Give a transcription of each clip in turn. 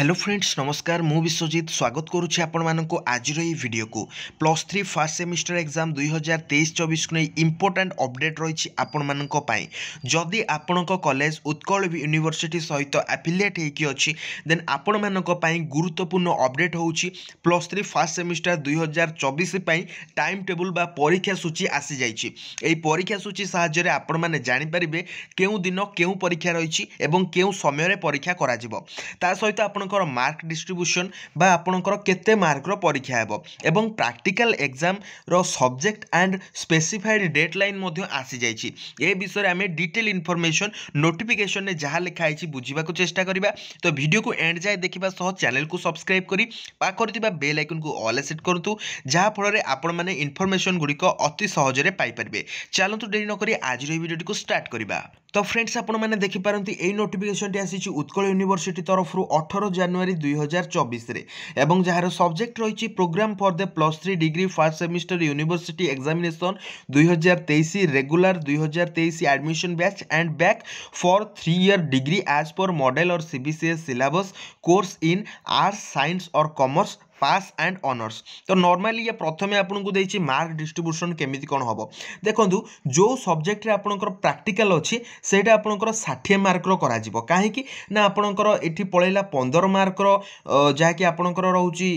hello friends নমস্কার মু বিশ্বজিৎ স্বাগত করুছি আপনার আজির এই ভিডিওকু plus three first semester exam দুই হাজার তেইশ চবিশকু নেই ইম্পর্টাট অপডেট রয়েছে আপনার যদি আপনার কলেজ উৎকল ইউনিভর্সিটি সহ আফিলিয়েট হয়েকি অছি দেন আপনার গুরুত্বপূর্ণ অপডেট হচ্ছে প্লস থ্রি ফার্স্ট সেমিস্টার দুই হাজার চবিশ টাইম টেবুল বা পরীক্ষা সূচী আসি যাই এই পরীক্ষা সূচী সাহায্যে আপনার জাঁপারে কেউ দিন কেউ পরীক্ষা রয়েছে এবং কেউ সময়ের পরীক্ষা করা তা সহ আপনার ଆପଣଙ୍କର ମାର୍କ ଡିଷ୍ଟ୍ରିବ୍ୟୁସନ୍ ବା ଆପଣଙ୍କର କେତେ ମାର୍କର ପରୀକ୍ଷା ହେବ ଏବଂ ପ୍ରାକ୍ଟିକାଲ ଏକ୍ଜାମ୍ର subject and specified date line ମଧ୍ୟ ଆସିଯାଇଛି ଏ ବିଷୟରେ ଆମେ ଡିଟେଲ୍ ଇନଫର୍ମେସନ୍ ନୋଟିଫିକେସନ୍ରେ ଯାହା ଲେଖା ହେଇଛି ବୁଝିବାକୁ ଚେଷ୍ଟା କରିବା ତ ଭିଡ଼ିଓକୁ ଏଣ୍ଡ ଯାଏ ଦେଖିବା ସହ ଚ୍ୟାନେଲ୍କୁ ସବସ୍କ୍ରାଇବ୍ କରି ପାଖରେ ଥିବା ବେଲ୍ ଆଇକନ୍କୁ ଅଲ୍ ସେଟ୍ କରନ୍ତୁ ଯାହାଫଳରେ ଆପଣମାନେ ଇନଫର୍ମେସନ୍ ଗୁଡ଼ିକ ଅତି ସହଜରେ ପାଇପାରିବେ ଚାଲନ୍ତୁ ଡେରି ନକରି ଆଜିର ଏହି ଭିଡ଼ିଓଟିକୁ ଷ୍ଟାର୍ଟ କରିବା ତ ଫ୍ରେଣ୍ଡସ୍ ଆପଣମାନେ ଦେଖିପାରନ୍ତି ଏଇ ନୋଟିଫିକେସନ୍ଟି ଆସିଛି ଉତ୍କଳ ୟୁନିଭର୍ସିଟି ତରଫରୁ ଅଠର ଜାନୁଆରୀ ଦୁଇ ହଜାର ଚବିଶରେ ଏବଂ ଯାହାର ସବଜେକ୍ଟ ରହିଛି program for the plus three degree first semester university examination ଦୁଇ ହଜାର ତେଇଶ ରେଗୁଲାର ଦୁଇ ହଜାର ତେଇଶ admission batch and back for three year degree as per model or C B C S syllabus course in arts science or commerce pass and honours ତ normally ଇଏ ପ୍ରଥମେ ଆପଣଙ୍କୁ ଦେଇଛି ମାର୍କ ଡିଷ୍ଟ୍ରିବ୍ୟୁସନ୍ କେମିତି କ'ଣ ହେବ ଦେଖନ୍ତୁ ଯେଉଁ ସବଜେକ୍ଟରେ ଆପଣଙ୍କର ପ୍ରାକ୍ଟିକାଲ ଅଛି ସେଇଟା ଆପଣଙ୍କର ଷାଠିଏ ମାର୍କର କରାଯିବ କାହିଁକି ନା ଆପଣଙ୍କର ଏଠି ପଳେଇଲା ପନ୍ଦର ମାର୍କର ଯାହାକି ଆପଣଙ୍କର ରହୁଛି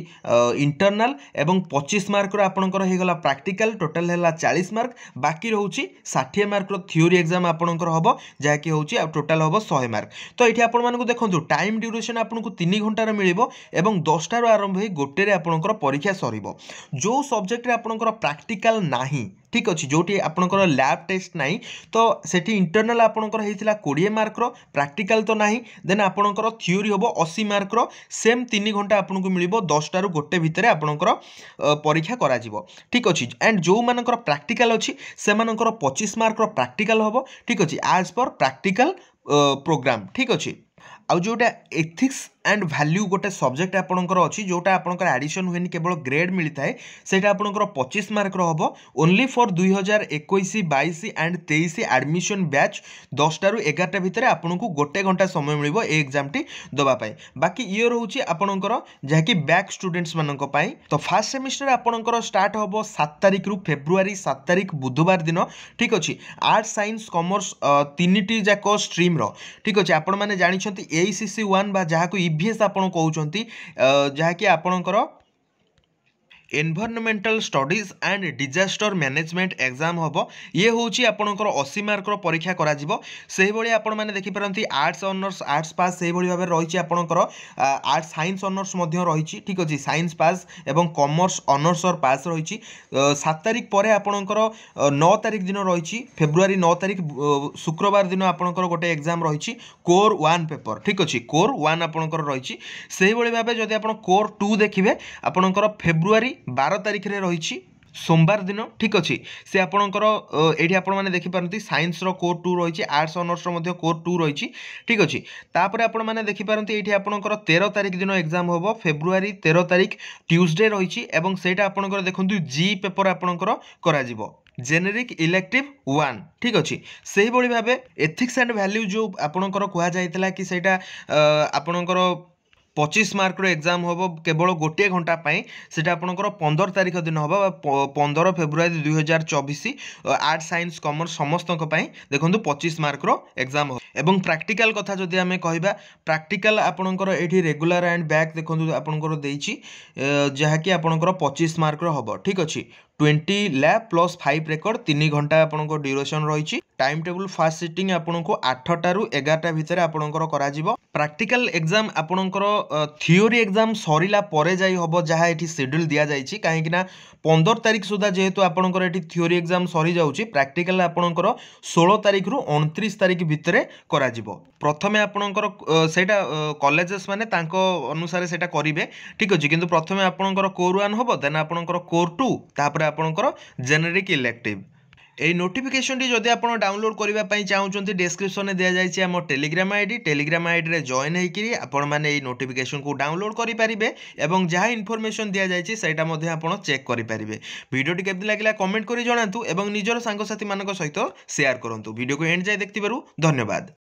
ଇଣ୍ଟରନାଲ୍ ଏବଂ ପଚିଶ ମାର୍କର ଆପଣଙ୍କର ହେଇଗଲା ପ୍ରାକ୍ଟିକାଲ ଟୋଟାଲ୍ ହେଲା ଚାଳିଶ ମାର୍କ ବାକି ରହୁଛି ଷାଠିଏ ମାର୍କର ଥିଓରି ଏକ୍ଜାମ୍ ଆପଣଙ୍କର ହେବ ଯାହାକି ହେଉଛି ଆଉ ଟୋଟାଲ୍ ହେବ ଶହେ ମାର୍କ ତ ଏଠି ଆପଣମାନଙ୍କୁ ଦେଖନ୍ତୁ ଟାଇମ୍ ଡ୍ୟୁରେସନ୍ ଆପଣଙ୍କୁ ତିନି ଘଣ୍ଟାର ମିଳିବ ଏବଂ ଦଶଟାରୁ ଆରମ୍ଭ ହେଇ ଗୋଟେ গোটেরে আপনার পরীক্ষা সরব যে সবজেক্টরে আপনার প্রাকটিকাল না ঠিক অছি যেটি আপনার ল্যাব টেস্ট না তো সেটি ইন্টরনাল আপনার হয়েছিল কোড়িয়ে মার্কর প্রাকটিকাল তো না দেন আপনার থিওরি হব অশী মার্কর সেম তিন ঘন্টা আপনার মিলব দশটার গোটে ভিতরে আপনার পরীক্ষা করা ঠিক অছি অ্যান্ড যেমানকর প্রাকটিকাল অছি সেমানকর পঁচিশ মার্কর প্রাকটিকাল হব ঠিক অছি আজ পর প্রাকটিকাল প্রোগ্রাম ঠিক অছি ଆଉ ଯେଉଁଟା ଏଥିକ୍ସ ଆଣ୍ଡ ଭାଲ୍ୟୁ ଗୋଟେ ସବଜେକ୍ଟ ଆପଣଙ୍କର ଅଛି ଯେଉଁଟା ଆପଣଙ୍କର ଆଡ଼ିସନ୍ ହୁଏନି କେବଳ ଗ୍ରେଡ୍ ମିଳିଥାଏ ସେଇଟା ଆପଣଙ୍କର ପଚିଶ ମାର୍କର ହେବ ଓନ୍ଲି ଫର୍ ଦୁଇ ହଜାର ଏକୋଇଶ ବାଇଶ ଆଣ୍ଡ ତେଇଶ ଆଡ଼ମିସନ୍ ବ୍ୟାଚ୍ ଦଶଟାରୁ ଏଗାରଟା ଭିତରେ ଆପଣଙ୍କୁ ଗୋଟେ ଘଣ୍ଟା ସମୟ ମିଳିବ ଏ ଏକ୍ଜାମ୍ଟି ଦେବା ପାଇଁ ବାକି ଇଏ ରହୁଛି ଆପଣଙ୍କର ଯାହାକି ବ୍ୟାକ୍ ଷ୍ଟୁଡେଣ୍ଟସ୍ମାନଙ୍କ ପାଇଁ ତ ଫାର୍ଷ୍ଟ ସେମିଷ୍ଟର ଆପଣଙ୍କର ଷ୍ଟାର୍ଟ ହେବ ସାତ ତାରିଖରୁ ଫେବୃଆରୀ ସାତ ତାରିଖ ବୁଧବାର ଦିନ ଠିକ୍ ଅଛି ଆର୍ଟ ସାଇନ୍ସ କମର୍ସ ତିନିଟି ଯାକ ଷ୍ଟ୍ରିମ୍ର ଠିକ୍ ଅଛି ଆପଣମାନେ ଜାଣିଛନ୍ତି ଏଇସିସି ୱାନ୍ ବା ଯାହାକୁ ଇ ଇଭିଏସ୍ ଆପଣ କହୁଛନ୍ତି ଯାହାକି ଆପଣଙ୍କର environmental studies and disaster management exam ହେବ ଇଏ ହେଉଛି ଆପଣଙ୍କର ଅଶୀ ମାର୍କର ପରୀକ୍ଷା କରାଯିବ ସେହିଭଳି ଆପଣମାନେ ଦେଖିପାରନ୍ତି ଆର୍ଟ୍ସ ଅନର୍ସ ଆର୍ଟ୍ସ ପାସ୍ ସେହିଭଳି ଭାବେ ରହିଛି ଆପଣଙ୍କର ଆର୍ଟ୍ସ ସାଇନ୍ସ ଅନର୍ସ ମଧ୍ୟ ରହିଛି ଠିକ୍ ଅଛି ସାଇନ୍ସ ପାସ୍ ଏବଂ କମର୍ସ ଅନର୍ସର ପାସ୍ ରହିଛି ସାତ ତାରିଖ ପରେ ଆପଣଙ୍କର ନଅ ତାରିଖ ଦିନ ରହିଛି ଫେବୃଆରୀ ନଅ ତାରିଖ শুক্রবার দিন আপনার গোটে এক্সাম রয়েছে কোর ওয়ান পেপর ঠিক আছে কোর ওয়ান আপনার রয়েছে সেইভাবে ভাবে যদি আপনার কোর টু দেখবে আপনার ফেব্রুয়ারি ବାର ତାରିଖରେ ରହିଛି ସୋମବାର ଦିନ ଠିକ୍ ଅଛି ସେ ଆପଣଙ୍କର ଏଇଠି ଆପଣମାନେ ଦେଖିପାରନ୍ତି ସାଇନ୍ସର କୋର୍ ଟୁ ରହିଛି ଆର୍ଟ୍ସ ଅନର୍ସର ମଧ୍ୟ କୋର୍ ଟୁ ରହିଛି ଠିକ୍ ଅଛି ତାପରେ ଆପଣମାନେ ଦେଖିପାରନ୍ତି ଏଇଠି ଆପଣଙ୍କର ତେର ତାରିଖ ଦିନ ଏକ୍ଜାମ୍ ହେବ ଫେବୃଆରୀ ତେର ତାରିଖ ଟ୍ୟୁଜଡ଼େ ରହିଛି ଏବଂ ସେଇଟା ଆପଣଙ୍କର ଦେଖନ୍ତୁ ଜି ପେପର୍ ଆପଣଙ୍କର କରାଯିବ ଜେନେରିକ୍ ଇଲେକ୍ଟିଭ୍ ୱାନ୍ ଠିକ୍ ଅଛି ସେହିଭଳି ଭାବେ ଏଥିକ୍ସ ଆଣ୍ଡ ଭ୍ୟାଲ୍ୟୁ ଯେଉଁ ଆପଣଙ୍କର କୁହାଯାଇଥିଲା କି ସେଇଟା ଆପଣଙ୍କର পঁচিশ মার্কର ଏକ୍ଜାମ୍ ହେବ କେବଳ ଗୋଟିଏ ଘଣ୍ଟା ପାଇଁ ସେଇଟା ଆପଣଙ୍କର ପନ୍ଦର ତାରିଖ ଦିନ ହେବ ବା ପନ୍ଦର ଫେବୃଆରୀ ଦୁଇହଜାର ଚବିଶ ଆର୍ଟ୍ସ ସାଇନ୍ସ କମର୍ସ ସମସ୍ତଙ୍କ ପାଇଁ ଦେଖନ୍ତୁ ପଚିଶ ମାର୍କର ଏକ୍ଜାମ୍ ହେବ এবং ପ୍ରାକ୍ଟିକାଲ କଥା ଯଦି ଆମେ କହିବା ପ୍ରାକ୍ଟିକାଲ ଆପଣଙ୍କର ଏଇଠି ରେଗୁଲାର ଆଣ୍ଡ ବ୍ୟାକ୍ ଦେଖନ୍ତୁ ଆପଣଙ୍କର ଦେଇଛି ଯାହାକି ଆପଣଙ୍କର ପଚିଶ ମାର୍କର ହେବ ଠିକ୍ ଅଛି twenty lab plus five record ତିନି ଘଣ୍ଟା ଆପଣଙ୍କ ଡ୍ୟୁରେସନ୍ ରହିଛି ଟାଇମ୍ ଟେବୁଲ୍ ଫାର୍ଷ୍ଟ ସିଟିଂ ଆପଣଙ୍କୁ ଆଠଟାରୁ ଏଗାରଟା ଭିତରେ ଆପଣଙ୍କର କରାଯିବ ପ୍ରାକ୍ଟିକାଲ ଏକ୍ଜାମ୍ ଆପଣଙ୍କର ଥିଓରି ଏକ୍ଜାମ୍ ସରିଲା ପରେ ଯାଇ ହେବ ଯାହା ଏଠି ସେଡ୍ୟୁଲ୍ ଦିଆଯାଇଛି କାହିଁକିନା ପନ୍ଦର ତାରିଖ ସୁଦ୍ଧା ଯେହେତୁ ଆପଣଙ୍କର ଏଠି ଥିଓରି ଏକ୍ଜାମ୍ ସରିଯାଉଛି ପ୍ରାକ୍ଟିକାଲ ଆପଣଙ୍କର ଷୋହଳ ତାରିଖରୁ ଅଣତିରିଶ ତାରିଖ ଭିତରେ କରାଯିବ ପ୍ରଥମେ ଆପଣଙ୍କର ସେଇଟା କଲେଜେସ୍ ମାନେ ତାଙ୍କ ଅନୁସାରେ ସେଇଟା କରିବେ ଠିକ୍ ଅଛି କିନ୍ତୁ ପ୍ରଥମେ ଆପଣଙ୍କର କୋର୍ ୱାନ୍ ହେବ ଦେନ୍ ଆପଣଙ୍କର କୋର୍ ଟୁ ତାପରେ ଆପଣଙ୍କର ଜେନେରିକ୍ ଇଲେକ୍ଟିଭ୍ এই নোটিফিকেশনটি যদি আপনার ডাউনলোড করা চাহুমান ডেসক্রিপশনে দিয়া যাই আমার Telegram ID Telegram ID join হয়েকি আপনার মানে এই নোটিফিকেশন কু ডাউনলোড করে পারে এবং যা ইনফরমেশন দিয়া যাই সেইটা মধ্যে আপনার চেক করে পারে ভিডিওটি কেমন লাগিলা কমেন্ট করে জনাতু এবং নিজের সাংসাথী মান সহ সেয়ার করতু ভিডিওকে এন্ড যাই দেখতে ধন্যবাদ